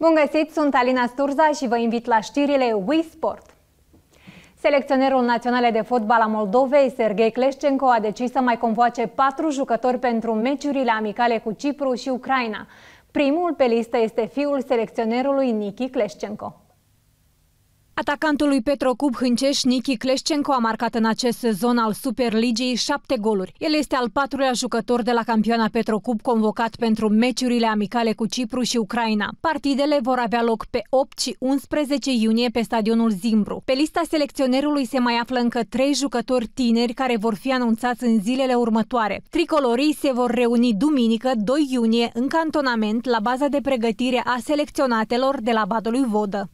Bun găsit, sunt Alina Sturza și vă invit la știrile WeSport. Selecționerul național de fotbal a Moldovei, Sergei Kleschenko, a decis să mai convoace patru jucători pentru meciurile amicale cu Cipru și Ucraina. Primul pe listă este fiul selecționerului Niki Kleschenko. Atacantul lui Petrocub Hânceș, Nichi Kleschenko, a marcat în acest sezon al Superligii șapte goluri. El este al patrulea jucător de la campioana Petrocub convocat pentru meciurile amicale cu Cipru și Ucraina. Partidele vor avea loc pe 8 și 11 iunie pe stadionul Zimbru. Pe lista selecționerului se mai află încă trei jucători tineri care vor fi anunțați în zilele următoare. Tricolorii se vor reuni duminică 2 iunie în cantonament la baza de pregătire a selecționatelor de la Badului Vodă.